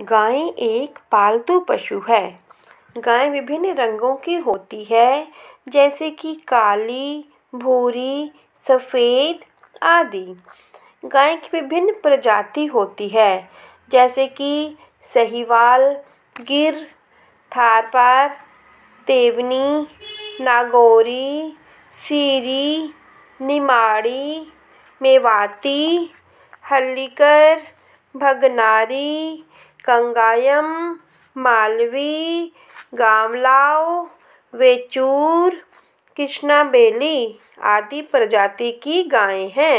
गाय एक पालतू पशु है गाय विभिन्न रंगों की होती है जैसे कि काली भूरी सफ़ेद आदि गाय की विभिन्न प्रजाति होती है जैसे कि सहीवाल गिर थारपार देवनी नागौरी सीरी निमाड़ी मेवाती हल्लीकर भगनारी कंगायम मालवी गामलाव वेचूर कृष्णा बेली आदि प्रजाति की गायें हैं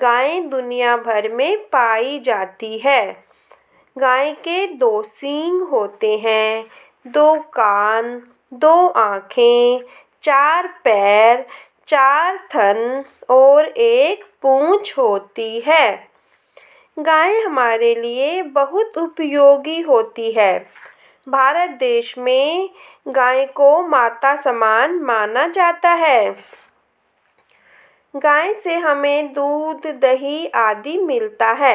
गायें दुनिया भर में पाई जाती है गाय के दो सींग होते हैं दो कान दो आँखें चार पैर चार थन और एक पूँछ होती है गाय हमारे लिए बहुत उपयोगी होती है भारत देश में गाय को माता समान माना जाता है गाय से हमें दूध दही आदि मिलता है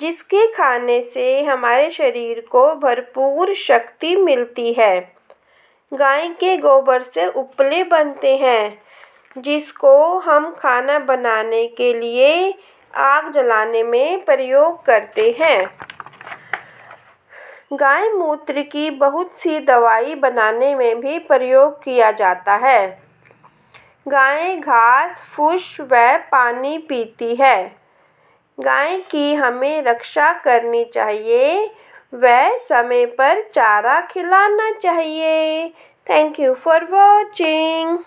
जिसके खाने से हमारे शरीर को भरपूर शक्ति मिलती है गाय के गोबर से उपले बनते हैं जिसको हम खाना बनाने के लिए आग जलाने में प्रयोग करते हैं गाय मूत्र की बहुत सी दवाई बनाने में भी प्रयोग किया जाता है गाय घास फूस व पानी पीती है गाय की हमें रक्षा करनी चाहिए वह समय पर चारा खिलाना चाहिए थैंक यू फॉर वॉचिंग